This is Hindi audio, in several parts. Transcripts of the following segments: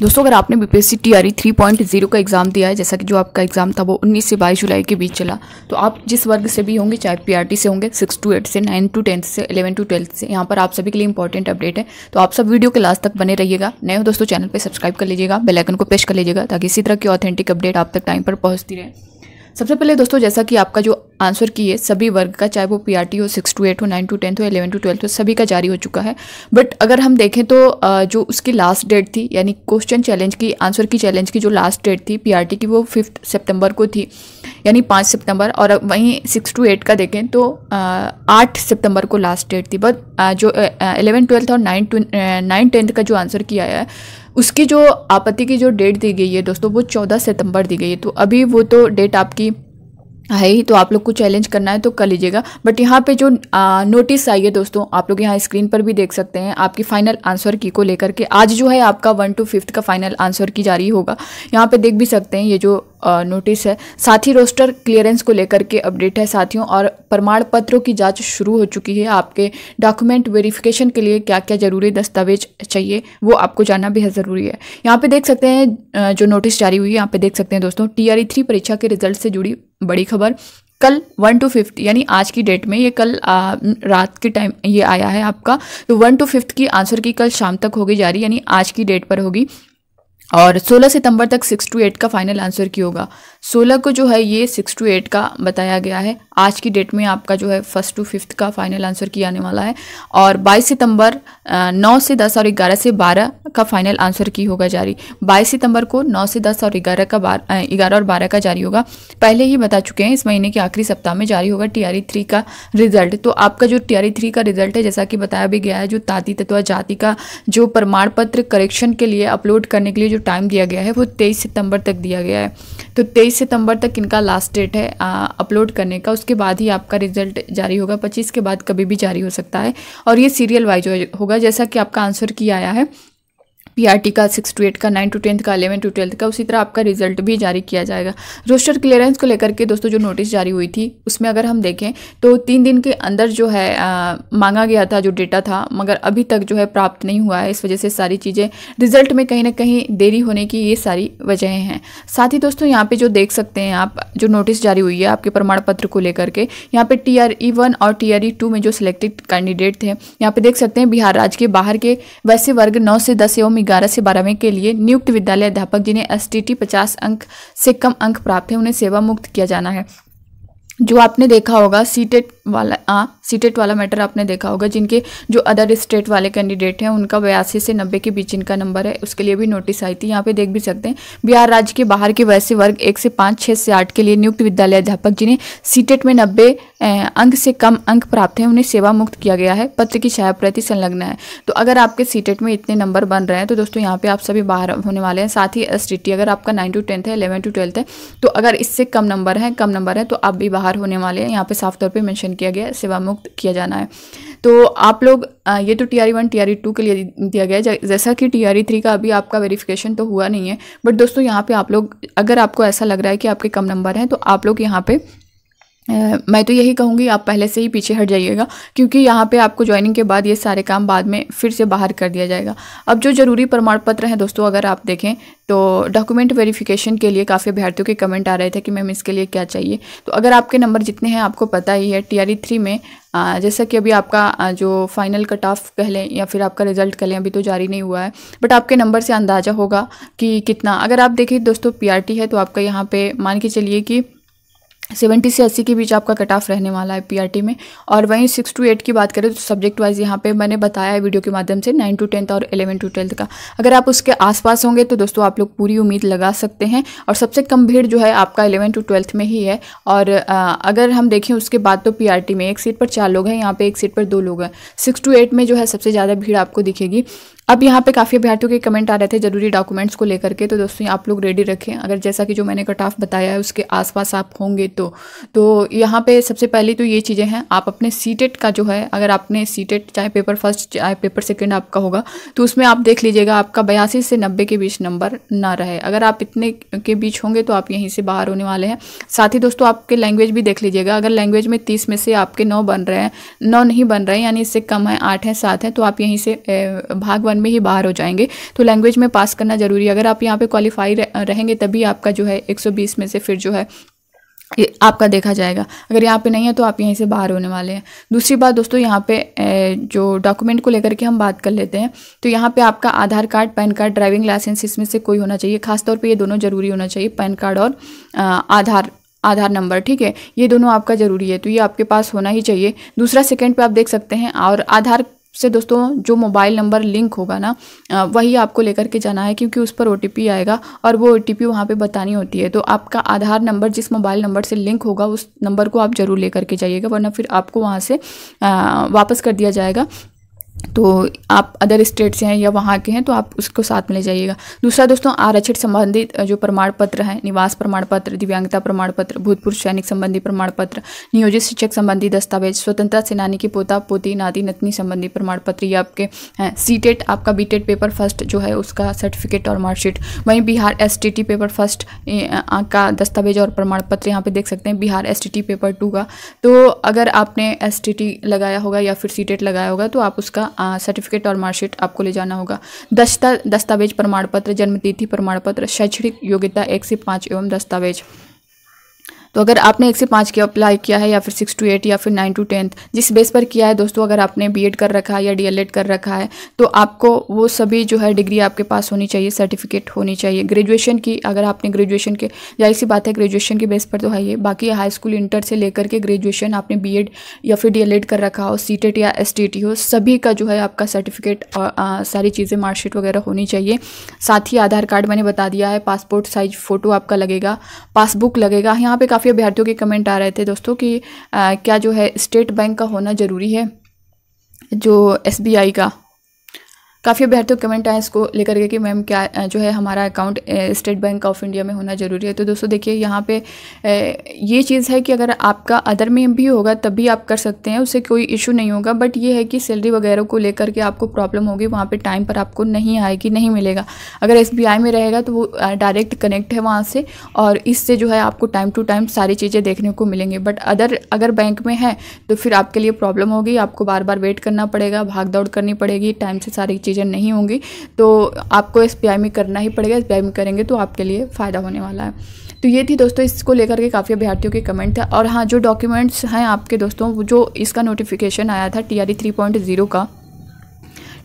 दोस्तों अगर आपने B P three point zero का एग्ज़ाम दिया है जैसा कि जो आपका एग्ज़ाम था वो 19 से 22 जुलाई के बीच चला तो आप जिस वर्ग से भी होंगे चाहे टी से होंगे सिक्स टू एट से नाइन टू टेंथ से इलेवन टू ट्वेल्थ से यहाँ पर आप सभी के लिए इंपॉर्टेंट अपडेट है तो आप सब वीडियो के लास्ट तक बने रहिएगा नए हो दोस्तों चैनल पर सब्सक्राइब कर लीजिएगा बेलाइकन को प्रेस कर लीजिएगा ताकि इसी तरह की ऑथेंटिक अपडेट आप तक टाइम पर पहुँचती रहे सबसे पहले दोस्तों जैसा कि आपका जो आंसर की है सभी वर्ग का चाहे वो पीआरटी हो सिक्स टू एट हो नाइन टू टेंथ हो एलेवन टू ट्वेल्थ हो सभी का जारी हो चुका है बट अगर हम देखें तो जो उसकी लास्ट डेट थी यानी क्वेश्चन चैलेंज की आंसर की चैलेंज की जो लास्ट डेट थी पीआरटी की वो फिफ्थ सितंबर को थी यानी पाँच सितंबर और वहीं सिक्स टू एट का देखें तो आठ सितंबर को लास्ट डेट थी बट जो एलेवन ट्वेल्थ और नाइन नाइन टेंथ का जो आंसर किया है उसकी जो आपत्ति की जो डेट दी गई है दोस्तों वो चौदह सितंबर दी गई है तो अभी वो तो डेट आपकी है ही तो आप लोग को चैलेंज करना है तो कर लीजिएगा बट यहाँ पे जो आ, नोटिस आई है दोस्तों आप लोग यहाँ स्क्रीन पर भी देख सकते हैं आपकी फाइनल आंसर की को लेकर के आज जो है आपका वन टू फिफ्थ का फाइनल आंसर की जारी होगा यहाँ पे देख भी सकते हैं ये जो नोटिस है साथ ही रोस्टर क्लियरेंस को लेकर के अपडेट है साथियों और प्रमाण पत्रों की जांच शुरू हो चुकी है आपके डॉक्यूमेंट वेरिफिकेशन के लिए क्या क्या ज़रूरी दस्तावेज चाहिए वो आपको जानना बेहद ज़रूरी है यहाँ पे देख सकते हैं जो नोटिस जारी हुई है यहाँ पे देख सकते हैं दोस्तों टी थ्री परीक्षा के रिजल्ट से जुड़ी बड़ी खबर कल वन टू फिफ्थ यानी आज की डेट में ये कल आ, रात के टाइम ये आया है आपका तो वन टू फिफ्थ की आंसर की कल शाम तक होगी जारी यानी आज की डेट पर होगी और 16 सितंबर तक 6 टू 8 का फाइनल आंसर की होगा 16 को जो है ये 6 टू 8 का बताया गया है आज की डेट में आपका जो है फर्स्ट टू फिफ्थ का फाइनल आंसर किया आने वाला है और 22 सितंबर 9 से 10 और 11 से 12 का फाइनल आंसर की होगा जारी 22 सितंबर को 9 से 10 और 11 का ग्यारह और 12 का जारी होगा पहले ही बता चुके हैं इस महीने के आखिरी सप्ताह में जारी होगा टी थ्री e का रिजल्ट तो आपका जो टी थ्री e का रिजल्ट है जैसा कि बताया भी गया है जो ताती तत्व जाति का जो प्रमाण पत्र करेक्शन के लिए अपलोड करने के लिए जो जो टाइम दिया गया है वो तेईस सितंबर तक दिया गया है तो तेईस सितंबर तक इनका लास्ट डेट है अपलोड करने का उसके बाद ही आपका रिजल्ट जारी होगा पच्चीस के बाद कभी भी जारी हो सकता है और ये सीरियल वाइज होगा जैसा कि आपका आंसर किया आया है पीआरटी का सिक्स टू एट का नाइन टू टेंथ का अलेवन टू ट्वेल्थ का उसी तरह आपका रिजल्ट भी जारी किया जाएगा रोस्टर क्लियरेंस को लेकर के दोस्तों जो नोटिस जारी हुई थी उसमें अगर हम देखें तो तीन दिन के अंदर जो है आ, मांगा गया था जो डेटा था मगर अभी तक जो है प्राप्त नहीं हुआ है इस वजह से सारी चीज़ें रिजल्ट में कहीं ना कहीं देरी होने की ये सारी वजहें हैं साथ ही दोस्तों यहाँ पर जो देख सकते हैं आप जो नोटिस जारी हुई है आपके प्रमाण पत्र को लेकर के यहाँ पर टी आर ई वन और टी आर ई टू में जो सिलेक्टेड कैंडिडेट थे यहाँ पर देख सकते हैं बिहार राज्य के बाहर के वैसे वर्ग नौ से दस एवं ग्यारह से बारहवें के लिए नियुक्त विद्यालय अध्यापक जिन्हें एस टी पचास अंक से कम अंक प्राप्त है उन्हें सेवा मुक्त किया जाना है जो आपने देखा होगा सीटेट वाला आ सीटेट वाला मैटर आपने देखा होगा जिनके जो अदर स्टेट वाले कैंडिडेट हैं उनका बयासी से नब्बे के बीच इनका नंबर है उसके लिए भी नोटिस आई थी यहाँ पे देख भी सकते हैं बिहार राज्य के बाहर के वैसे वर्ग एक से पाँच छः से आठ के लिए नियुक्त विद्यालय अध्यापक जिन्हें सीटेट में नब्बे अंक से कम अंक प्राप्त हैं उन्हें सेवा मुक्त किया गया है पत्र की छाया प्रति संलग्न है तो अगर आपके सीटेट में इतने नंबर बन रहे हैं तो दोस्तों यहाँ पे आप सभी बाहर होने वाले हैं साथ ही एस अगर आपका नाइन टू टेंथ है इलेवन टू ट्वेल्थ है तो अगर इससे कम नंबर है कम नंबर है तो आप भी बाहर बाहर होने वाले हैं यहाँ पे साफ तौर पे मेंशन किया गया है सेवा मुक्त किया जाना है तो आप लोग ये तो T R one T R two के लिए दिया गया है जैसा कि टी आर थ्री का अभी आपका वेरिफिकेशन तो हुआ नहीं है बट दोस्तों यहाँ पे आप लोग अगर आपको ऐसा लग रहा है कि आपके कम नंबर हैं तो आप लोग यहाँ पे मैं तो यही कहूँगी आप पहले से ही पीछे हट जाइएगा क्योंकि यहाँ पे आपको ज्वाइनिंग के बाद ये सारे काम बाद में फिर से बाहर कर दिया जाएगा अब जो ज़रूरी प्रमाण पत्र हैं दोस्तों अगर आप देखें तो डॉक्यूमेंट वेरिफिकेशन के लिए काफ़ी अभ्यर्थियों के कमेंट आ रहे थे कि मैम इसके लिए क्या चाहिए तो अगर आपके नंबर जितने हैं आपको पता ही है टी थ्री e में जैसा कि अभी आपका जो फाइनल कट ऑफ कह लें या फिर आपका रिजल्ट कह लें अभी तो जारी नहीं हुआ है बट आपके नंबर से अंदाज़ा होगा कि कितना अगर आप देखें दोस्तों पी है तो आपका यहाँ पर मान के चलिए कि सेवेंटी से अस्सी के बीच आपका कट ऑफ रहने वाला है पीआरटी में और वहीं सिक्स टू एट की बात करें तो सब्जेक्ट वाइज यहाँ पे मैंने बताया है वीडियो के माध्यम से नाइन टू टेंथ और एलेवन टू ट्वेल्थ का अगर आप उसके आसपास होंगे तो दोस्तों आप लोग पूरी उम्मीद लगा सकते हैं और सबसे कम भीड़ जो है आपका एलेवन टू ट्वेल्थ में ही है और आ, अगर हम देखें उसके बाद तो पी में एक सीट पर चार लोग हैं यहाँ पर एक सीट पर दो लोग हैं सिक्स टू एट में जो है सबसे ज़्यादा भीड़ आपको दिखेगी अब यहाँ पे काफ़ी अभ्यर्थियों के कमेंट आ रहे थे ज़रूरी डॉक्यूमेंट्स को लेकर के तो दोस्तों आप लोग रेडी रखें अगर जैसा कि जो मैंने कट ऑफ बताया है उसके आसपास आप होंगे तो तो यहाँ पे सबसे पहले तो ये चीज़ें हैं आप अपने सीटेट e का जो है अगर आपने सीटेट e चाहे पेपर फर्स्ट चाहे पेपर सेकेंड आपका होगा तो उसमें आप देख लीजिएगा आपका बयासी से नब्बे के बीच नंबर ना रहे अगर आप इतने के बीच होंगे तो आप यहीं से बाहर होने वाले हैं साथ ही दोस्तों आपके लैंग्वेज भी देख लीजिएगा अगर लैंग्वेज में तीस में से आपके नौ बन रहे हैं नौ नहीं बन रहे हैं यानी इससे कम है आठ है सात है तो आप यहीं से भाग बन वन में ही बाहर हो जाएंगे तो लैंग्वेज में पास करना ज़रूरी है अगर आप यहाँ पे क्वालिफाई रहेंगे तभी आपका जो है 120 में से फिर जो है ये आपका देखा जाएगा अगर यहाँ पे नहीं है तो आप यहीं से बाहर होने वाले हैं दूसरी बात दोस्तों यहाँ पे जो डॉक्यूमेंट को लेकर के हम बात कर लेते हैं तो यहाँ पे आपका Aadhaar card PAN card driving licence इसमें से कोई होना चाहिए खासतौर पे ये दोनों ज़रूरी होना चाहिए पैन कार्ड और आधार आधार नंबर ठीक है ये दोनों आपका ज़रूरी है तो ये आपके पास होना ही चाहिए दूसरा सेकेंड पे आप देख सकते हैं और आधार से दोस्तों जो मोबाइल नंबर लिंक होगा ना वही आपको लेकर के जाना है क्योंकि उस पर ओ आएगा और वो ओ टी पी वहाँ पर बतानी होती है तो आपका आधार नंबर जिस मोबाइल नंबर से लिंक होगा उस नंबर को आप ज़रूर लेकर के जाइएगा वरना फिर आपको वहाँ से वापस कर दिया जाएगा तो आप अदर स्टेट से हैं या वहाँ के हैं तो आप उसको साथ में ले जाइएगा दूसरा दोस्तों आरक्षित संबंधित जो प्रमाण पत्र है निवास प्रमाण पत्र दिव्यांगता प्रमाण पत्र भूतपूर्व सैनिक संबंधी प्रमाण पत्र नियोजित शिक्षक संबंधी दस्तावेज स्वतंत्रता सेनानी की पोता पोती नाती नतनी संबंधी प्रमाण पत्र ये आपके हैं सी टेट e आपका बी टेट पेपर फर्स्ट जो है उसका सर्टिफिकेट और मार्कशीट वहीं Bihar S T T paper first का दस्तावेज और प्रमाण पत्र यहाँ पर देख सकते हैं Bihar S T T paper two का तो अगर आपने एस टी टी लगाया होगा या फिर सी टेट e लगाया होगा तो आप उसका सर्टिफिकेट और मार्कशीट आपको ले जाना होगा दस्ता दस्तावेज प्रमाण पत्र जन्मतिथि प्रमाण पत्र शैक्षणिक योग्यता एक से पाँच एवं दस्तावेज तो अगर आपने एक से पाँच के अप्लाई किया है या फिर सिक्स टू एट या फिर नाइन टू टेंथ जिस बेस पर किया है दोस्तों अगर आपने बीएड कर रखा है या डी कर रखा है तो आपको वो सभी जो है डिग्री आपके पास होनी चाहिए सर्टिफिकेट होनी चाहिए ग्रेजुएशन की अगर आपने ग्रेजुएशन के या इसी बात है ग्रेजुएशन के बेस पर तो है ये बाकी हाई स्कूल इंटर से लेकर के ग्रेजुएशन आपने बी या फिर डी कर रखा हो सी या एस हो सभी का जो है आपका सर्टिफिकेट और सारी चीज़ें मार्कशीट वगैरह होनी चाहिए साथ ही आधार कार्ड मैंने बता दिया है पासपोर्ट साइज फ़ोटो आपका लगेगा पासबुक लगेगा यहाँ पे काफ़ी अभ्यर्थियों के कमेंट आ रहे थे दोस्तों कि आ, क्या जो है स्टेट बैंक का होना ज़रूरी है जो एस का काफ़ी अभ्यर्थियों कमेंट आए इसको लेकर के कि मैम क्या जो है हमारा account State Bank of India में होना ज़रूरी है तो दोस्तों देखिए यहाँ पे ये चीज़ है कि अगर आपका अदर में भी होगा तब भी आप कर सकते हैं उससे कोई इशू नहीं होगा बट ये है कि सैलरी वगैरह को लेकर के आपको प्रॉब्लम होगी वहाँ पर टाइम पर आपको नहीं आएगी नहीं मिलेगा अगर एस में रहेगा तो वो डायरेक्ट कनेक्ट है वहाँ से और इससे जो है आपको टाइम टू टाइम सारी चीज़ें देखने को मिलेंगी बट अदर अगर बैंक में है तो फिर आपके लिए प्रॉब्लम होगी आपको बार बार वेट करना पड़ेगा भाग दौड़ करनी पड़ेगी टाइम से सारी चीज़ें डिसीजन नहीं होंगी तो आपको एस में करना ही पड़ेगा एस में करेंगे तो आपके लिए फ़ायदा होने वाला है तो ये थी दोस्तों इसको लेकर के काफ़ी अभ्यर्थियों के कमेंट थे और हाँ जो डॉक्यूमेंट्स हैं आपके दोस्तों जो इसका नोटिफिकेशन आया था T R three point zero का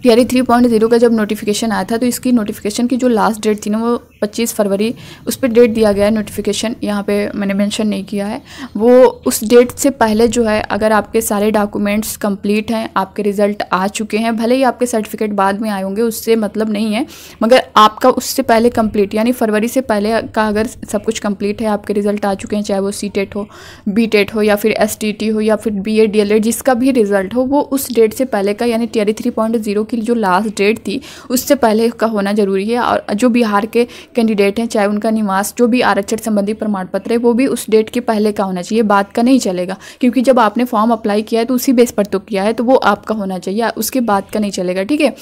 T R three point zero का जब नोटिफिकेशन आया था तो इसकी नोटिफिकेशन की जो लास्ट डेट थी ना वो पच्चीस फरवरी उस पर डेट दिया गया है नोटिफिकेशन यहाँ पे मैंने मेंशन नहीं किया है वो उस डेट से पहले जो है अगर आपके सारे डॉक्यूमेंट्स कंप्लीट हैं आपके रिजल्ट आ चुके हैं भले ही आपके सर्टिफिकेट बाद में आए होंगे उससे मतलब नहीं है मगर आपका उससे पहले कंप्लीट यानी फरवरी से पहले का अगर सब कुछ कंप्लीट है आपके रिजल्ट आ चुके हैं चाहे वो सी हो बी हो या फिर एस हो या फिर बी ए डी जिसका भी रिजल्ट हो वो उस डेट से पहले का यानी टी थ्री पॉइंट जीरो की जो लास्ट डेट थी उससे पहले का होना ज़रूरी है और जो बिहार के कैंडिडेट हैं चाहे उनका निवास जो भी आरक्षण संबंधी प्रमाण पत्र है वो भी उस डेट के पहले का होना चाहिए बाद का नहीं चलेगा क्योंकि जब आपने फॉर्म अप्लाई किया है तो उसी बेस पर तो किया है तो वो आपका होना चाहिए उसके बाद का नहीं चलेगा ठीक है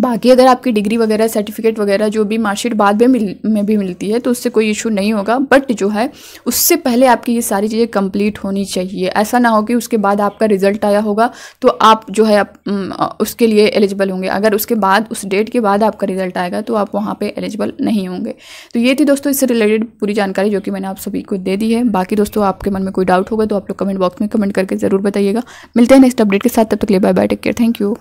बाकी अगर आपकी डिग्री वगैरह सर्टिफिकेट वगैरह जो भी मार्कशीट बाद में मिल में भी मिलती है तो उससे कोई इशू नहीं होगा बट जो है उससे पहले आपकी ये सारी चीज़ें कंप्लीट होनी चाहिए ऐसा ना हो कि उसके बाद आपका रिजल्ट आया होगा तो आप जो है आप उसके लिए एलिजिबल होंगे अगर उसके बाद उस डेट के बाद आपका रिजल्ट आएगा तो आप वहाँ पर एलिजिबल नहीं होंगे तो ये थी दोस्तों इससे रिलेटेड पूरी जानकारी जो कि मैंने आप सभी को दे दी है बाकी दोस्तों आपके मन में कोई डाउट होगा तो आप लोग कमेंट बॉक्स में कमेंट करके ज़रूर बताइएगा मिलते हैं नेक्स्ट अपडेट के साथ तब तक ले bye bye take care thank you